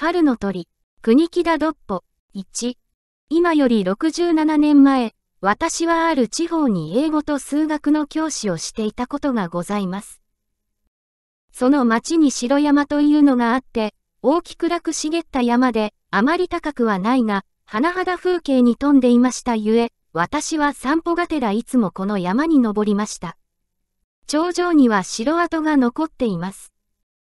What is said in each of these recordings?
春の鳥、国木田どっぽ、1。今より67年前、私はある地方に英語と数学の教師をしていたことがございます。その町に城山というのがあって、大きく楽茂った山で、あまり高くはないが、甚だ風景に富んでいましたゆえ、私は散歩がてらいつもこの山に登りました。頂上には城跡が残っています。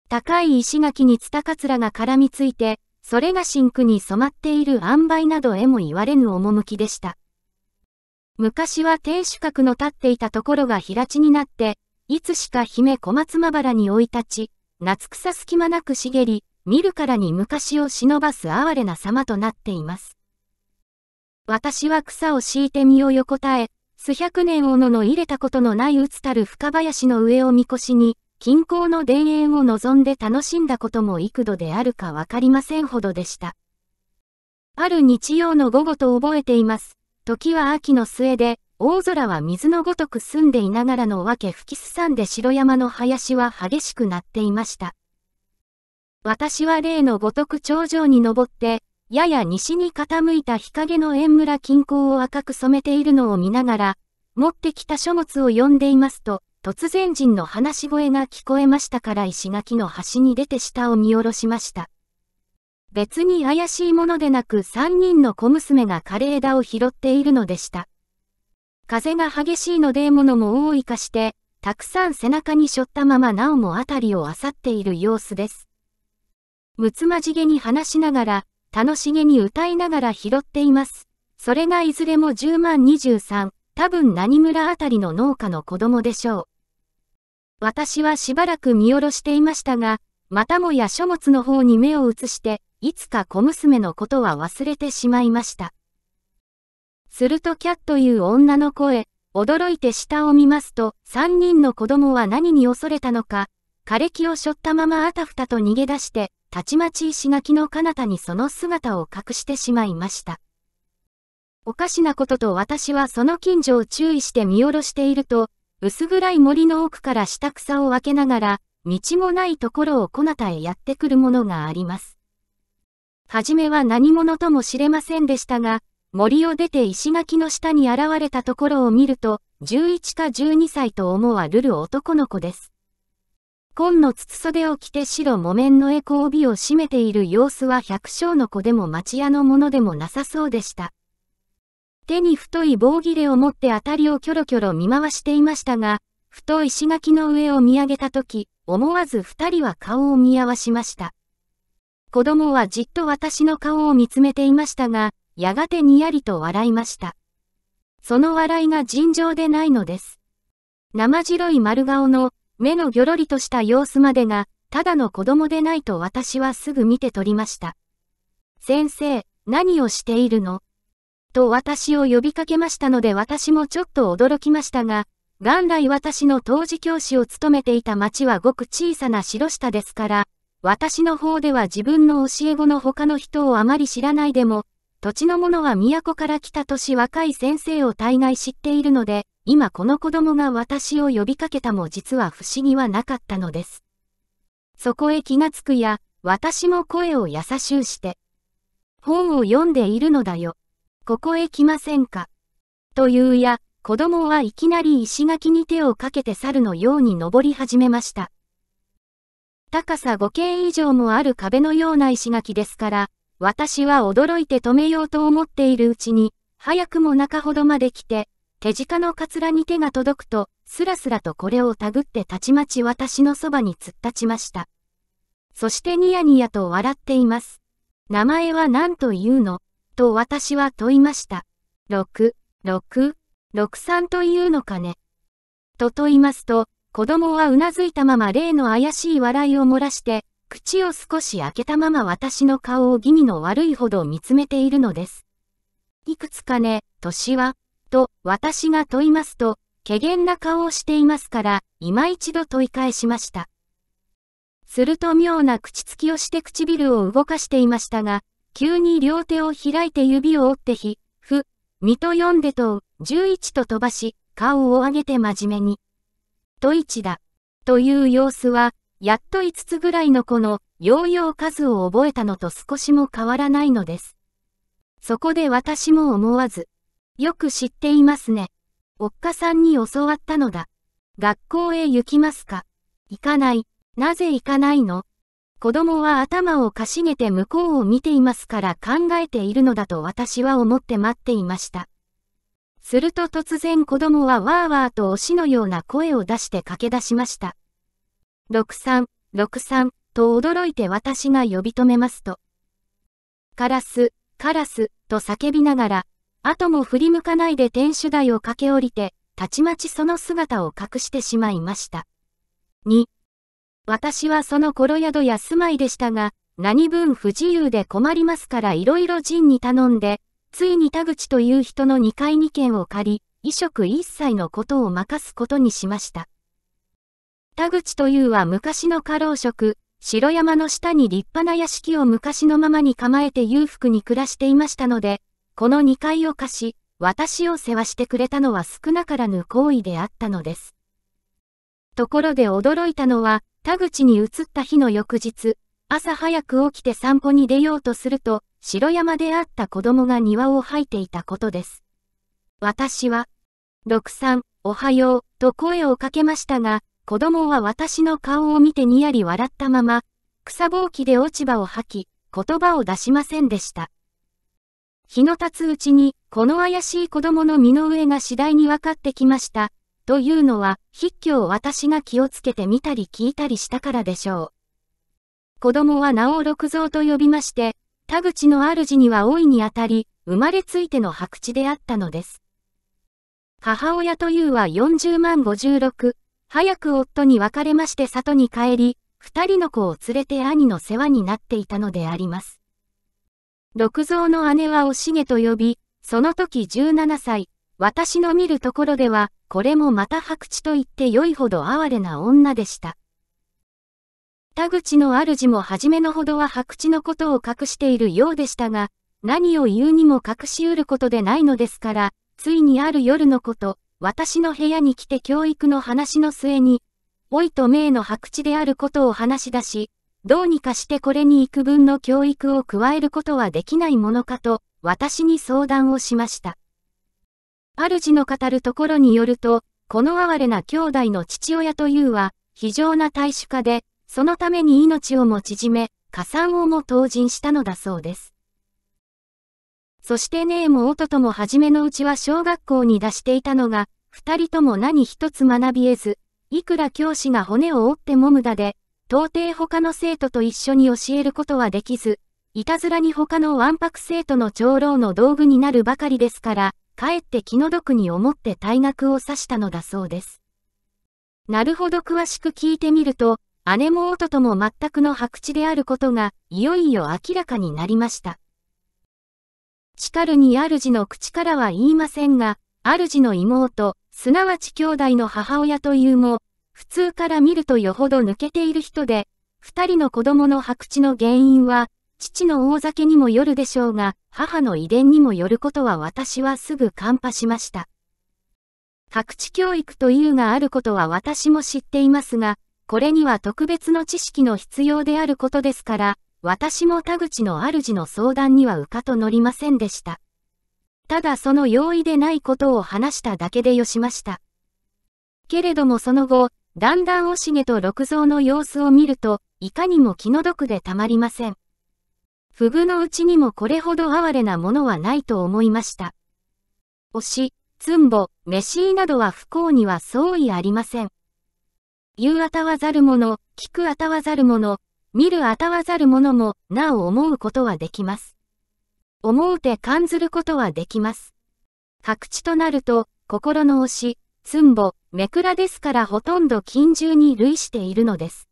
高い石垣にツタカツラが絡みついて、それが真空に染まっている塩梅などへも言われぬ趣でした。昔は天守閣の立っていたところが平地になって、いつしか姫小松まばらに追い立ち、夏草隙間なく茂り、見るからに昔を忍ばす哀れな様となっています。私は草を敷いて身を横たえ、数百年おのの入れたことのない打つたる深林の上を見越しに、近郊の田園を望んで楽しんだことも幾度であるかわかりませんほどでした。ある日曜の午後と覚えています。時は秋の末で、大空は水のごとく澄んでいながらのわけ吹きすさんで城山の林は激しくなっていました。私は例のごとく頂上に登って、やや西に傾いた日陰の縁村近郊を赤く染めているのを見ながら、持ってきた書物を読んでいますと、突然人の話し声が聞こえましたから石垣の端に出て下を見下ろしました。別に怪しいものでなく三人の小娘が枯れ枝を拾っているのでした。風が激しいので物も多いかして、たくさん背中に背負ったままなおもあたりを漁っている様子です。むつまじげに話しながら、楽しげに歌いながら拾っています。それがいずれも10万23、多分何村あたりの農家の子供でしょう。私はしばらく見下ろしていましたが、またもや書物の方に目を移して、いつか小娘のことは忘れてしまいました。するとキャッという女の声、驚いて下を見ますと、三人の子供は何に恐れたのか、枯れ木を背負ったままあたふたと逃げ出して、たちまち石垣の彼方にその姿を隠してしまいました。おかしなことと私はその近所を注意して見下ろしていると、薄暗い森の奥から下草を分けながら、道もないところをこなたへやってくるものがあります。はじめは何者とも知れませんでしたが、森を出て石垣の下に現れたところを見ると、11か12歳と思わるる男の子です。紺の筒袖を着て白木綿のエコ帯を締めている様子は百姓の子でも町屋のものでもなさそうでした。手に太い棒切れを持って辺たりをキョロキョロ見回していましたが、太い石垣の上を見上げたとき、思わず二人は顔を見合わしました。子供はじっと私の顔を見つめていましたが、やがてにやりと笑いました。その笑いが尋常でないのです。生白い丸顔の、目のぎょろりとした様子までが、ただの子供でないと私はすぐ見て取りました。先生、何をしているのと私を呼びかけましたので私もちょっと驚きましたが、元来私の当時教師を務めていた町はごく小さな城下ですから、私の方では自分の教え子の他の人をあまり知らないでも、土地の者は都から来た年若い先生を大概知っているので、今この子供が私を呼びかけたも実は不思議はなかったのです。そこへ気がつくや、私も声を優しゅうして、本を読んでいるのだよ。ここへ来ませんか。というや、子供はいきなり石垣に手をかけて猿のように登り始めました。高さ5径以上もある壁のような石垣ですから、私は驚いて止めようと思っているうちに、早くも中ほどまで来て、手近のかつらに手が届くと、すらすらとこれをたぐってたちまち私のそばに突っ立ちました。そしてニヤニヤと笑っています。名前は何というのと私は問いました。6、6、63というのかね。と問いますと、子供はうなずいたまま例の怪しい笑いを漏らして、口を少し開けたまま私の顔を気味の悪いほど見つめているのです。いくつかね、年は、と私が問いますと、怪げな顔をしていますから、今一度問い返しました。すると妙な口つきをして唇を動かしていましたが、急に両手を開いて指を折ってひ、ふ、みと読んでと、十一と飛ばし、顔を上げて真面目に。と一だ。という様子は、やっと五つぐらいの子の、ヨーヨー数を覚えたのと少しも変わらないのです。そこで私も思わず、よく知っていますね。おっかさんに教わったのだ。学校へ行きますか行かない。なぜ行かないの子供は頭をかしげて向こうを見ていますから考えているのだと私は思って待っていました。すると突然子供はわーわーと推しのような声を出して駆け出しました。六三、六三、と驚いて私が呼び止めますと。カラス、カラスと叫びながら、後も振り向かないで天守台を駆け下りて、たちまちその姿を隠してしまいました。二、私はその頃宿や住まいでしたが、何分不自由で困りますからいろいろ人に頼んで、ついに田口という人の2階2軒を借り、衣食一切のことを任すことにしました。田口というは昔の過労職、城山の下に立派な屋敷を昔のままに構えて裕福に暮らしていましたので、この2階を貸し、私を世話してくれたのは少なからぬ行為であったのです。ところで驚いたのは、田口に移った日の翌日、朝早く起きて散歩に出ようとすると、城山であった子供が庭を吐いていたことです。私は、六三、おはよう、と声をかけましたが、子供は私の顔を見てにやり笑ったまま、草ぼうきで落ち葉を吐き、言葉を出しませんでした。日の経つうちに、この怪しい子供の身の上が次第に分かってきました。というのは、筆記を私が気をつけて見たり聞いたりしたからでしょう。子供は名を六蔵と呼びまして、田口の主には大いにあたり、生まれついての白地であったのです。母親というは40万56、早く夫に別れまして里に帰り、二人の子を連れて兄の世話になっていたのであります。六蔵の姉はおしげと呼び、その時17歳、私の見るところでは、これもまた白痴と言って良いほど哀れな女でした。田口の主も初めのほどは白痴のことを隠しているようでしたが、何を言うにも隠し得ることでないのですから、ついにある夜のこと、私の部屋に来て教育の話の末に、老いと名の白痴であることを話し出し、どうにかしてこれに幾分の教育を加えることはできないものかと、私に相談をしました。主の語るところによると、この哀れな兄弟の父親というは、非常な大衆家で、そのために命をも縮め、加算をも当人したのだそうです。そして姉も弟とも初めのうちは小学校に出していたのが、二人とも何一つ学び得ず、いくら教師が骨を折っても無駄で、到底他の生徒と一緒に教えることはできず、いたずらに他のわんぱく生徒の長老の道具になるばかりですから、かえって気の毒に思って退学を指したのだそうです。なるほど詳しく聞いてみると、姉も弟とも全くの白痴であることが、いよいよ明らかになりました。チカルに主の口からは言いませんが、主の妹、すなわち兄弟の母親というも、普通から見るとよほど抜けている人で、二人の子供の白痴の原因は、父の大酒にもよるでしょうが、母の遺伝にもよることは私はすぐカンパしました。各地教育というがあることは私も知っていますが、これには特別の知識の必要であることですから、私も田口の主の相談にはうかと乗りませんでした。ただその容易でないことを話しただけでよしました。けれどもその後、だんだんおしげと六蔵の様子を見ると、いかにも気の毒でたまりません。不遇のうちにもこれほど哀れなものはないと思いました。推し、つんぼ、飯などは不幸には相違ありません。言うあたわざる者、聞くあたわざる者、見るあたわざる者も、なお思うことはできます。思うて感ずることはできます。白地となると、心の推し、つんぼ、めくらですからほとんど近中に類しているのです。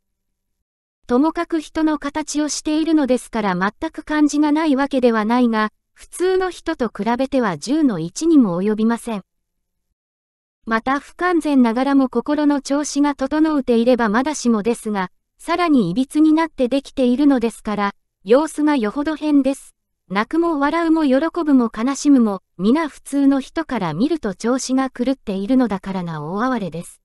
ともかく人の形をしているのですから全く感じがないわけではないが、普通の人と比べては10の1にも及びません。また不完全ながらも心の調子が整うていればまだしもですが、さらに歪になってできているのですから、様子がよほど変です。泣くも笑うも喜ぶも悲しむも、皆普通の人から見ると調子が狂っているのだからな大哀れです。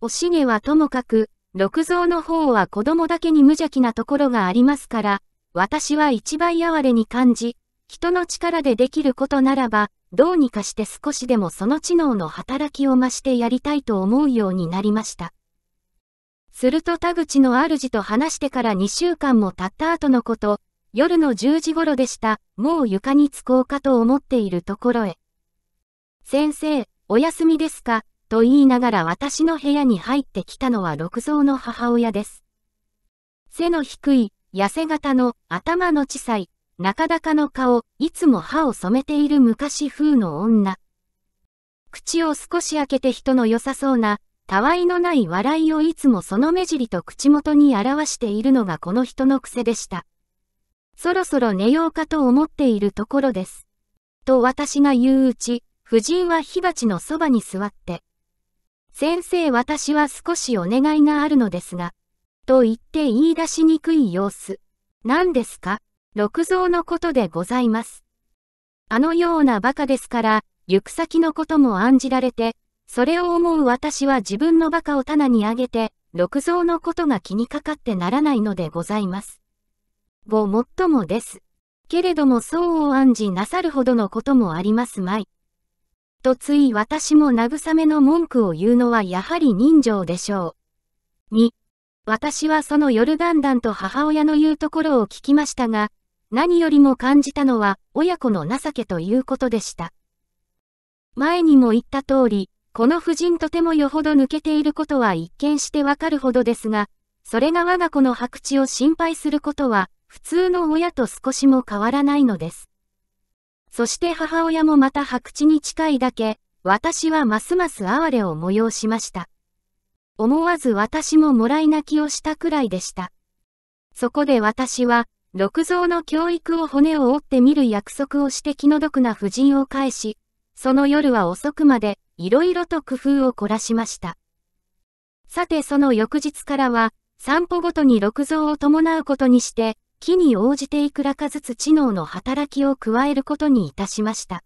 おしげはともかく、六蔵の方は子供だけに無邪気なところがありますから、私は一倍哀れに感じ、人の力でできることならば、どうにかして少しでもその知能の働きを増してやりたいと思うようになりました。すると田口の主と話してから2週間も経った後のこと、夜の10時頃でした、もう床に着こうかと思っているところへ。先生、お休みですかと言いながら私の部屋に入ってきたのは六蔵の母親です。背の低い、痩せ型の頭の小さい、中高の顔、いつも歯を染めている昔風の女。口を少し開けて人の良さそうな、たわいのない笑いをいつもその目尻と口元に表しているのがこの人の癖でした。そろそろ寝ようかと思っているところです。と私が言ううち、夫人は火鉢のそばに座って、先生私は少しお願いがあるのですが、と言って言い出しにくい様子。何ですか六蔵のことでございます。あのような馬鹿ですから、行く先のことも案じられて、それを思う私は自分の馬鹿を棚にあげて、六蔵のことが気にかかってならないのでございます。ごもっともです。けれどもそうを案じなさるほどのこともありますまい。とつい私も慰めの文句を言うのはやはり人情でしょう。2、私はその夜だんだんと母親の言うところを聞きましたが、何よりも感じたのは親子の情けということでした。前にも言った通り、この夫人とてもよほど抜けていることは一見してわかるほどですが、それが我が子の白痴を心配することは、普通の親と少しも変わらないのです。そして母親もまた白地に近いだけ、私はますます哀れを催しました。思わず私ももらい泣きをしたくらいでした。そこで私は、六蔵の教育を骨を折って見る約束をして気の毒な婦人を返し、その夜は遅くまで、いろいろと工夫を凝らしました。さてその翌日からは、散歩ごとに六蔵を伴うことにして、木に応じていくらかずつ知能の働きを加えることにいたしました。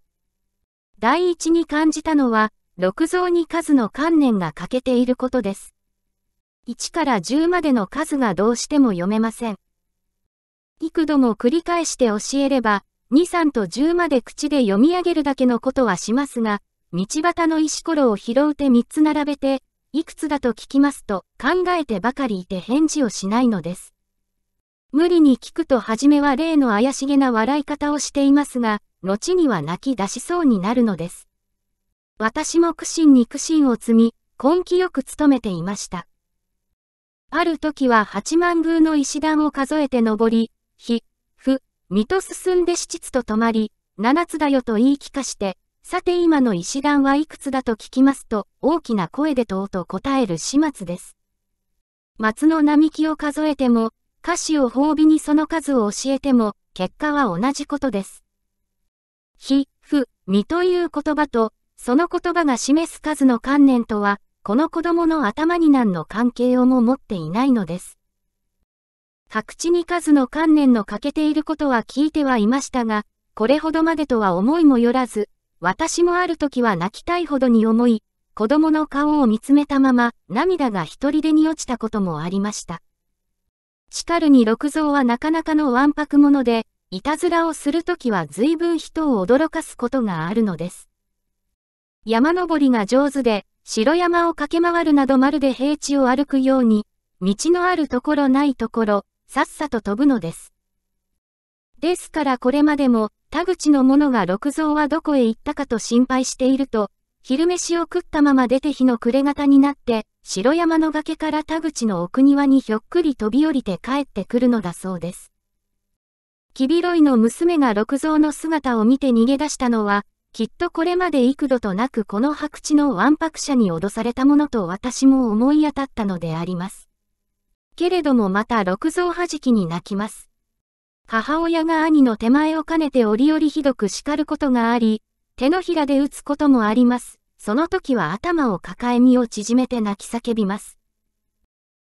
第一に感じたのは、六蔵に数の観念が欠けていることです。1から10までの数がどうしても読めません。幾度も繰り返して教えれば、2、3と10まで口で読み上げるだけのことはしますが、道端の石ころを拾うて3つ並べて、いくつだと聞きますと考えてばかりいて返事をしないのです。無理に聞くと初めは例の怪しげな笑い方をしていますが、後には泣き出しそうになるのです。私も苦心に苦心を積み、根気よく努めていました。ある時は八万宮の石段を数えて登り、ひ、ふ、みと進んで七つと止まり、七つだよと言い聞かして、さて今の石段はいくつだと聞きますと、大きな声でとうと答える始末です。松の並木を数えても、歌詞を褒美にその数を教えても、結果は同じことです。非、不、身という言葉と、その言葉が示す数の観念とは、この子供の頭に何の関係をも持っていないのです。白地に数の観念の欠けていることは聞いてはいましたが、これほどまでとは思いもよらず、私もある時は泣きたいほどに思い、子供の顔を見つめたまま涙が一人でに落ちたこともありました。しかるに六蔵はなかなかのわんぱく者で、いたずらをするときは随分人を驚かすことがあるのです。山登りが上手で、城山を駆け回るなどまるで平地を歩くように、道のあるところないところ、さっさと飛ぶのです。ですからこれまでも、田口の者が六蔵はどこへ行ったかと心配していると、昼飯を食ったまま出て日の暮れ方になって、城山の崖から田口の奥庭にひょっくり飛び降りて帰ってくるのだそうです。キビロイの娘が六蔵の姿を見て逃げ出したのは、きっとこれまで幾度となくこの白地のワンパク者に脅されたものと私も思い当たったのであります。けれどもまた六蔵はじきに泣きます。母親が兄の手前を兼ねて折々ひどく叱ることがあり、手のひらで打つこともあります。その時は頭を抱え身を縮めて泣き叫びます。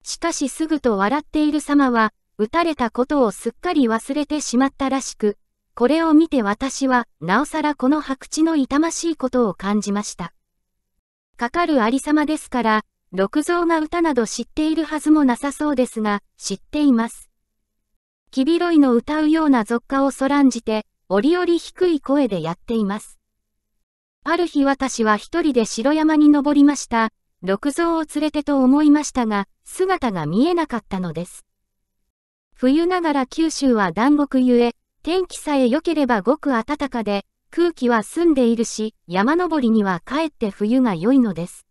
しかしすぐと笑っている様は、撃たれたことをすっかり忘れてしまったらしく、これを見て私は、なおさらこの白痴の痛ましいことを感じました。かかるありさまですから、六蔵が歌など知っているはずもなさそうですが、知っています。キビロイの歌うような俗歌をそらんじて、折々低い声でやっています。ある日私は一人で城山に登りました。六蔵を連れてと思いましたが、姿が見えなかったのです。冬ながら九州は南国ゆえ、天気さえ良ければごく暖かで、空気は澄んでいるし、山登りにはかえって冬が良いのです。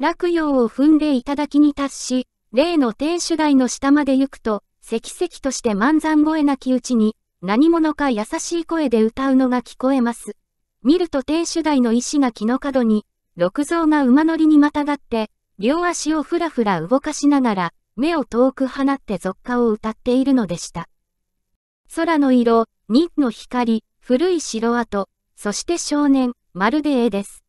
落葉を踏んで頂に達し、例の天守台の下まで行くと、せきせきとして満山越えなきうちに、何者か優しい声で歌うのが聞こえます。見ると天守台の石が木の角に、六蔵が馬乗りにまたがって、両足をふらふら動かしながら、目を遠く放って俗歌を歌っているのでした。空の色、日の光、古い城跡、そして少年、まるで絵です。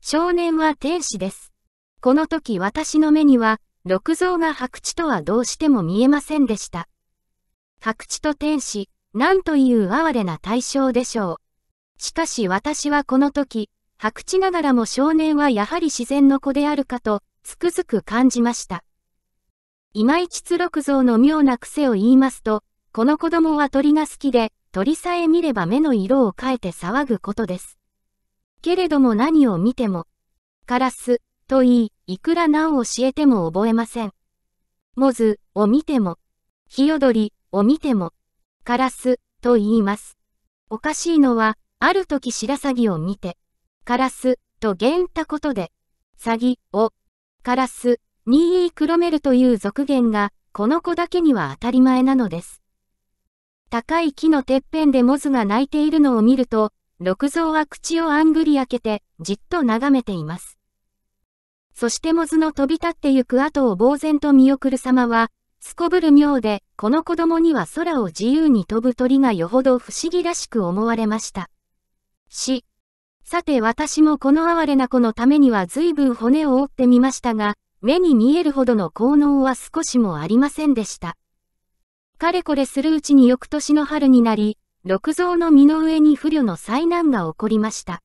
少年は天使です。この時私の目には、六蔵が白地とはどうしても見えませんでした。白地と天使、なんという哀れな対象でしょう。しかし私はこの時、白痴ながらも少年はやはり自然の子であるかと、つくづく感じました。今市津六像の妙な癖を言いますと、この子供は鳥が好きで、鳥さえ見れば目の色を変えて騒ぐことです。けれども何を見ても、カラス、と言い、いくら何を教えても覚えません。モズ、を見ても、ヒヨドリ、を見ても、カラス、と言います。おかしいのは、ある時白鷺を見て、カラスと言ったことで、詐欺を、カラスに言い黒めるという俗言が、この子だけには当たり前なのです。高い木のてっぺんでモズが鳴いているのを見ると、六蔵は口をあんぐり開けて、じっと眺めています。そしてモズの飛び立ってゆく後を呆然と見送る様は、すこぶる妙で、この子供には空を自由に飛ぶ鳥がよほど不思議らしく思われました。し。さて私もこの哀れな子のためには随分骨を折ってみましたが、目に見えるほどの効能は少しもありませんでした。かれこれするうちに翌年の春になり、六蔵の身の上に不慮の災難が起こりました。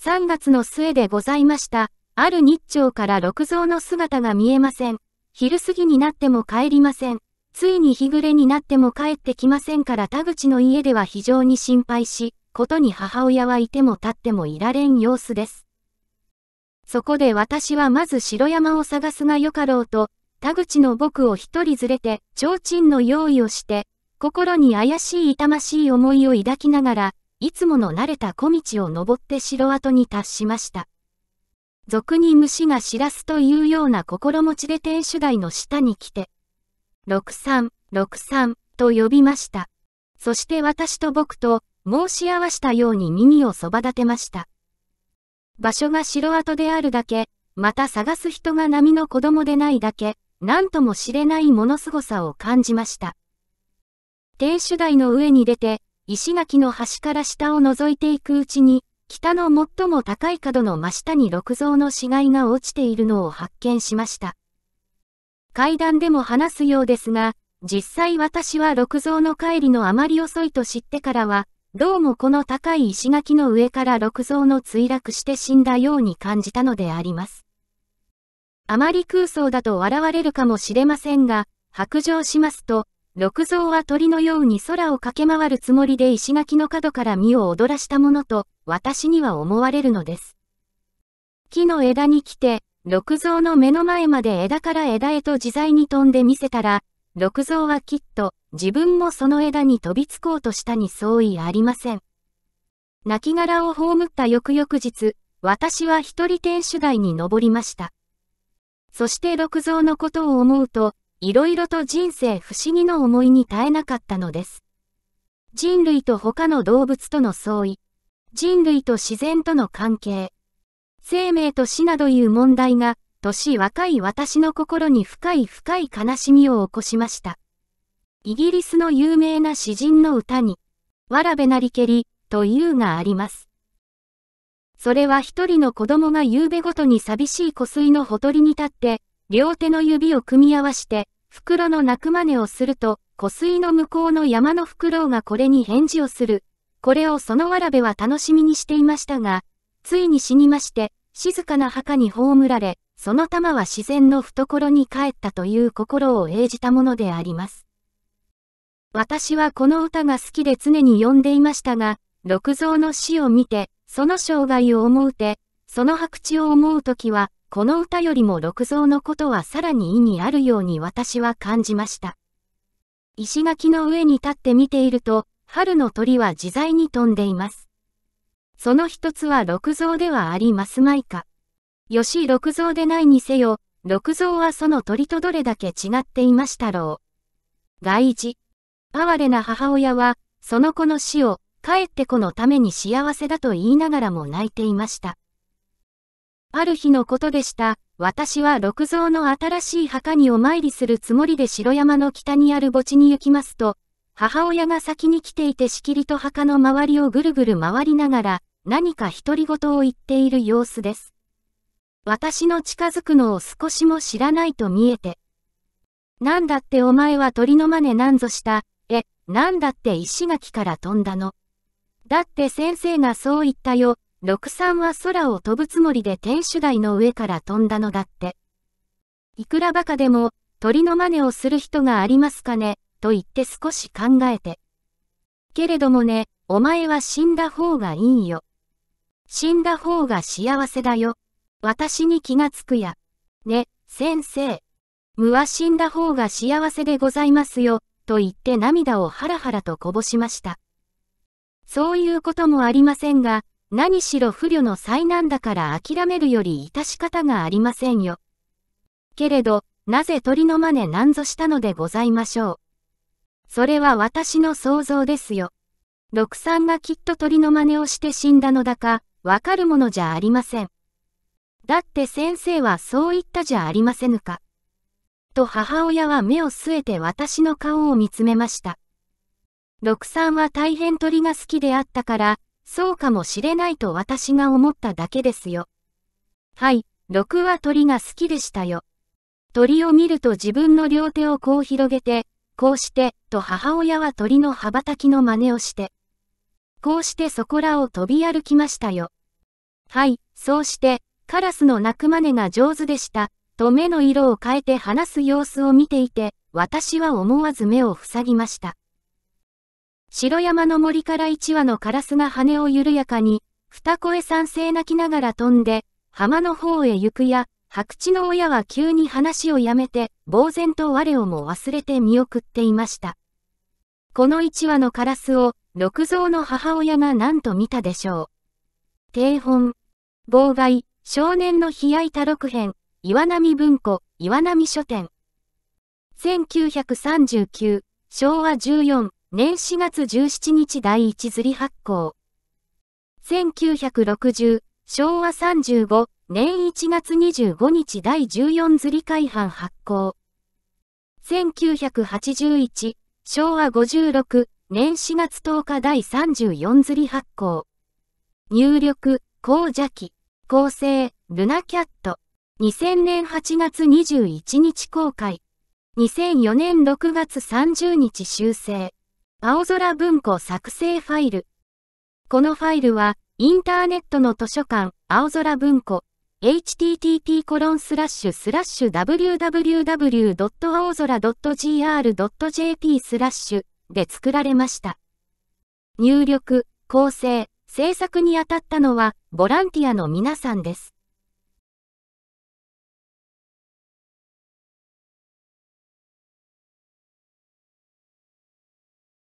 3月の末でございました。ある日朝から六蔵の姿が見えません。昼過ぎになっても帰りません。ついに日暮れになっても帰ってきませんから田口の家では非常に心配し、ことに母親はいても立ってもいられん様子です。そこで私はまず城山を探すがよかろうと、田口の僕を一人連れて、提灯の用意をして、心に怪しい痛ましい思いを抱きながら、いつもの慣れた小道を登って城跡に達しました。俗に虫が知らすというような心持ちで天守台の下に来て、六三、六三、と呼びました。そして私と僕と、申し合わしたように耳をそば立てました。場所が城跡であるだけ、また探す人が波の子供でないだけ、何とも知れないもの凄さを感じました。天守台の上に出て、石垣の端から下を覗いていくうちに、北の最も高い角の真下に六蔵の死骸が落ちているのを発見しました。階段でも話すようですが、実際私は六蔵の帰りのあまり遅いと知ってからは、どうもこの高い石垣の上から六蔵の墜落して死んだように感じたのであります。あまり空想だと笑われるかもしれませんが、白状しますと、六蔵は鳥のように空を駆け回るつもりで石垣の角から身を踊らしたものと、私には思われるのです。木の枝に来て、六蔵の目の前まで枝から枝へと自在に飛んでみせたら、六蔵はきっと、自分もその枝に飛びつこうとしたに相違ありません。亡骸を葬った翌々日、私は一人天守台に登りました。そして六蔵のことを思うと、いろいろと人生不思議の思いに耐えなかったのです。人類と他の動物との相違、人類と自然との関係、生命と死などいう問題が、年若い私の心に深い深い悲しみを起こしました。イギリスの有名な詩人の歌に、わらべなりけり、というがあります。それは一人の子供が夕べごとに寂しい湖水のほとりに立って、両手の指を組み合わして、袋の鳴く真似をすると、湖水の向こうの山の袋がこれに返事をする。これをそのわらべは楽しみにしていましたが、ついに死にまして、静かな墓に葬られ、その玉は自然の懐に帰ったという心を栄じたものであります。私はこの歌が好きで常に読んでいましたが、六蔵の死を見て、その生涯を思うて、その白痴を思うときは、この歌よりも六蔵のことはさらに意にあるように私は感じました。石垣の上に立って見ていると、春の鳥は自在に飛んでいます。その一つは六蔵ではありますまいか。よし六蔵でないにせよ、六蔵はその鳥とどれだけ違っていましたろう。外事、哀れな母親は、その子の死を、帰って子のために幸せだと言いながらも泣いていました。ある日のことでした。私は六蔵の新しい墓にお参りするつもりで城山の北にある墓地に行きますと、母親が先に来ていてしきりと墓の周りをぐるぐる回りながら、何か独り言を言っている様子です。私の近づくのを少しも知らないと見えて。なんだってお前は鳥の真似なんぞした、なんだって石垣から飛んだの。だって先生がそう言ったよ。六三は空を飛ぶつもりで天守台の上から飛んだのだって。いくらバカでも、鳥の真似をする人がありますかね、と言って少し考えて。けれどもね、お前は死んだ方がいいよ。死んだ方が幸せだよ。私に気がつくや。ね、先生。無は死んだ方が幸せでございますよ。と言って涙をハラハラとこぼしました。そういうこともありませんが、何しろ不慮の災難だから諦めるより致し方がありませんよ。けれど、なぜ鳥の真似なんぞしたのでございましょう。それは私の想像ですよ。六三がきっと鳥の真似をして死んだのだか、わかるものじゃありません。だって先生はそう言ったじゃありませぬか。と母親は目を据えて私の顔を見つめました。六三は大変鳥が好きであったから、そうかもしれないと私が思っただけですよ。はい、六は鳥が好きでしたよ。鳥を見ると自分の両手をこう広げて、こうして、と母親は鳥の羽ばたきの真似をして。こうしてそこらを飛び歩きましたよ。はい、そうして、カラスの鳴く真似が上手でした、と目の色を変えて話す様子を見ていて、私は思わず目を塞ぎました。白山の森から一羽のカラスが羽を緩やかに、二声賛成泣きながら飛んで、浜の方へ行くや、白地の親は急に話をやめて、呆然と我をも忘れて見送っていました。この一羽のカラスを、六蔵の母親が何と見たでしょう。定本、妨害、少年の悲哀多録編、岩波文庫、岩波書店。1939、昭和14年4月17日第一釣り発行。1960、昭和35年1月25日第14釣り改版発行。1981、昭和56年4月10日第34釣り発行。入力、高邪気、構成、ルナキャット。2000年8月21日公開。2004年6月30日修正。青空文庫作成ファイル。このファイルは、インターネットの図書館、青空文庫、http コロンスラッシュスラッシュ www. z o r a .gr.jp スラッシュで作られました。入力、構成、制作に当たったのは、ボランティアの皆さんです。